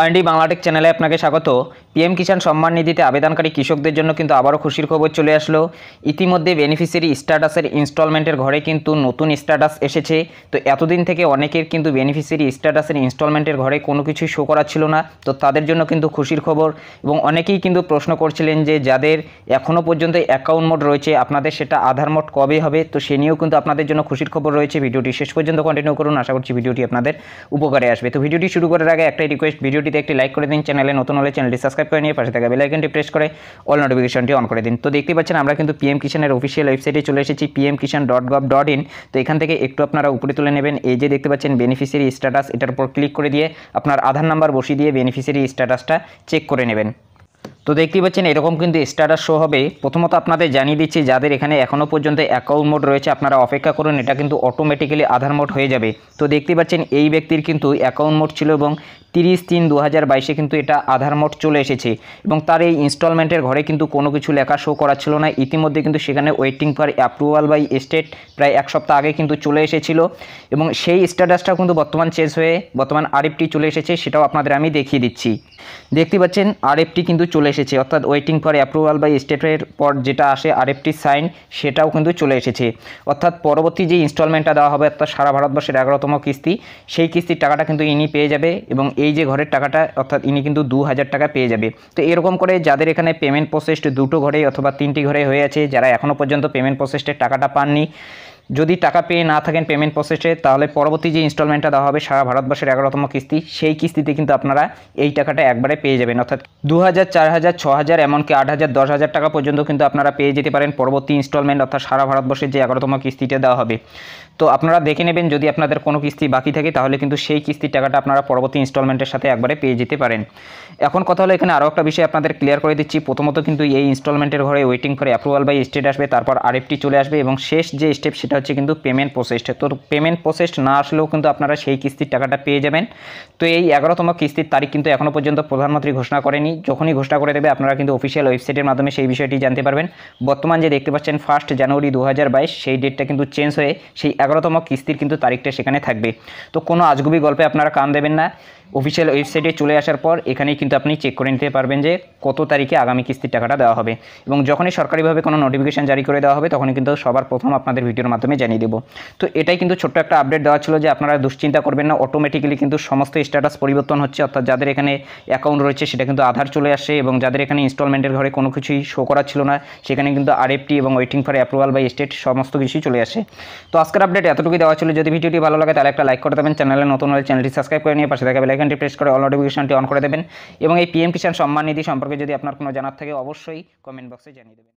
R&D Bangla Tech চ্যানেলে আপনাকে স্বাগত পিএম কিষাণ সম্মান নিধিতে আবেদনকারী কৃষকদের জন্য কিন্তু আবারও খুশির খবর চলে আসলো ইতিমধ্যে বেনিফিসিয়ারি স্ট্যাটাসের ইনস্টলমেন্টের ঘরে কিন্তু নতুন স্ট্যাটাস এসেছে তো এতদিন থেকে অনেকের কিন্তু বেনিফিসিয়ারি স্ট্যাটাসের ইনস্টলমেন্টের ঘরে কোনো কিছু শো করা ছিল না তো তাদের জন্য কিন্তু খুশির খবর এবং অনেকেই কিন্তু প্রশ্ন করছিলেন যে যাদের এখনও পর্যন্ত অ্যাকাউন্ট মোড রয়েছে আপনাদের সেটা আধার মোড কবে হবে তো সে নিয়েও কিন্তু আপনাদের জন্য খুশির খবর রয়েছে ভিডিওটি শেষ পর্যন্ত কন্টিনিউ করুন আশা করছি ভিডিওটি আপনাদের উপকারে আসবে তো ভিডিওটি শুরু করার আগে একটাই রিকোয়েস্ট ভিডিওটি ভিডিওটিতে একটি লাইক করে দিন চ্যানেলে নতুন হলে চ্যানেলটি সাবস্ক্রাইব করে নিয়ে পাশে থাকা বেলাইকনটি প্রেস করে অল নোটিফিকেশনটি অন করে দিন তো দেখতে পাচ্ছেন আমরা কিন্তু পিএম কিষানের অফিসিয়াল ওয়েবসাইটে চলে এসেছি PM Kisan dot gov dot in তো এখান থেকে একটু আপনারা উপরে তুলে নেবেন এই যে দেখতে পাচ্ছেন বেনিফিসিয়ারি স্ট্যাটাস এটার উপর ক্লিক করে দিয়ে আপনার আধার নাম্বার বসিয়ে দিয়ে বেনিফিসিয়ারি স্ট্যাটাসটা চেক করে নেবেন তো দেখতেই পাচ্ছেন এরকম কিন্তু স্ট্যাটাস শো হবে প্রথমত আপনাদের জানিয়ে দিচ্ছি যাদের এখানে এখনও পর্যন্ত অ্যাকাউন্ট মোড রয়েছে আপনারা অপেক্ষা করুন এটা কিন্তু অটোমেটিক্যালি আধার মোড হয়ে যাবে তো দেখতে পাচ্ছেন এই ব্যক্তির কিন্তু অ্যাকাউন্ট মোড ছিল এবং তিরিশ তিন দু হাজার বাইশে কিন্তু এটা আধার মোট চলে এসেছে এবং তার এই ইনস্টলমেন্টের ঘরে কিন্তু কোনো কিছু লেখা শো করা ছিল না ইতিমধ্যে কিন্তু সেখানে waiting for approval by state প্রায় এক সপ্তাহ আগে কিন্তু চলে এসেছিল এবং সেই স্ট্যাটাসটাও কিন্তু বর্তমান চেঞ্জ হয়ে বর্তমান আরএফটি চলে এসেছে সেটাও আপনাদের আমি দেখিয়ে দিচ্ছি দেখতে পাচ্ছেন আরএফটি কিন্তু চলে এসেছে অর্থাৎ ওয়েটিং ফর অ্যাপ্রুভাল বাই স্টেটের পর যেটা আসে আরএফটি সাইন সেটাও কিন্তু চলে এসেছে অর্থাৎ পরবর্তী যে ইনস্টলমেন্টটা দেওয়া হবে অর্থাৎ সারা ভারতবর্ষের এগারোতম কিস্তি সেই কিস্তির টাকাটা কিন্তু ইনি পেয়ে যাবে এবং এই এই যে ঘরের টাকাটা অর্থাৎ ইনি কিন্তু দু হাজার টাকা পেয়ে যাবে তো এরকম করে যাদের এখানে পেমেন্ট প্রসেসড দুটো ঘরে অথবা তিনটি ঘরে হয়ে আছে যারা এখনও পর্যন্ত পেমেন্ট প্রসেসডের টাকাটা পাননি যদি টাকা পেয়ে না থাকেন পেমেন্ট প্রসেসে তাহলে পরবর্তী যে ইনস্টলমেন্টটা দেওয়া হবে সারা ভারতবর্ষের এগারোতম কিস্তি সেই কিস্তিতে কিন্তু আপনারা এই টাকাটা একবারে পেয়ে যাবেন অর্থাৎ দু হাজার চার হাজার ছ হাজার এমনকি আট হাজার দশ হাজার টাকা পর্যন্ত কিন্তু আপনারা পেয়ে যেতে পারেন পরবর্তী ইনস্টলমেন্ট অর্থাৎ সারা ভারতবর্ষের যে এগারোতম কিস্তিটা দেওয়া হবে তো আপনারা দেখে নেবেন যদি আপনাদের কোনো কিস্তি বাকি থাকে তাহলে কিন্তু সেই কিস্তির টাকাটা আপনারা পরবর্তী ইনস্টলমেন্টের সাথে একবারে পেয়ে যেতে পারেন এখন কথা হলো এখানে আরও একটা বিষয় আপনাদের ক্লিয়ার করে দিচ্ছি প্রথমত কিন্তু এই ইনস্টলমেন্টের ঘরে ওয়েটিং করে অ্যাপ্রুভাল বাই স্টেট আসবে তারপর আরেকটি চলে আসবে এবং শেষ যে স্টেপ সেটা হচ্ছে কিন্তু পেমেন্ট প্রসেসড তো পেমেন্ট প্রসেসড না আসলেও কিন্তু আপনারা সেই কিস্তির টাকাটা পেয়ে যাবেন তো এই এগারোতম কিস্তির তারিখ কিন্তু এখনও পর্যন্ত প্রধানমন্ত্রী ঘোষণা করেনি যখনই ঘোষণা করে দেবে আপনারা কিন্তু অফিসিয়াল ওয়েবসাইটের মাধ্যমে সেই বিষয়টি জানতে পারবেন বর্তমান যে দেখতে পাচ্ছেন ফার্স্ট জানুয়ারি দু সেই ডেটটা কিন্তু চেঞ্জ হয়ে সেই এগারোতম কিস্তির কিন্তু তারিখটা সেখানে থাকবে তো কোনো আজগুবি গল্পে আপনারা কান দেবেন না অফিসিয়াল ওয়েবসাইটে চলে আসার পর এখানেই কিন্তু আপনি চেক করে নিতে পারবেন যে কত তারিখে আগামী কিস্তির টাকাটা দেওয়া হবে এবং যখনই সরকারিভাবে কোনো নোটিফিকেশান জারি করে দেওয়া হবে তখনই কিন্তু সবার প্রথম আপনাদের ভিডিওর মাধ্যমে জানিয়ে দেবো তো এটাই কিন্তু ছোট্ট একটা আপডেট দেওয়া ছিল যে আপনারা দুশ্চিন্তা করবেন না অটোমেটিক্যালি কিন্তু সমস্ত স্ট্যাটাস পরিবর্তন হচ্ছে অর্থাৎ যাদের এখানে অ্যাকাউন্ট রয়েছে সেটা কিন্তু আধার চলে আসে এবং যাদের এখানে ইনস্টলমেন্টের ঘরে কোনো কিছুই শো করা ছিল না সেখানে কিন্তু আরএফটি এবং waiting for approval by state সমস্ত কিছুই চলে আসে তো আজকের আপডেট এতটুকুই দেওয়া ছিল যদি ভিডিওটি ভালো লাগে তাহলে একটা লাইক করে দেবেন চ্যানেলে নতুন হলে চ্যানেলটি সাবস্ক্রাইব করে নিয়ে পাশে থাকা আইকনটি প্রেস করে অল নোটিফিকেশনটি অন করে দেবেন এবং এই পিএম কিষাণ সম্মান নিধি সম্পর্কে যদি আপনার কোনো জানার থাকে অবশ্যই কমেন্ট বক্সে জানিয়ে দেবেন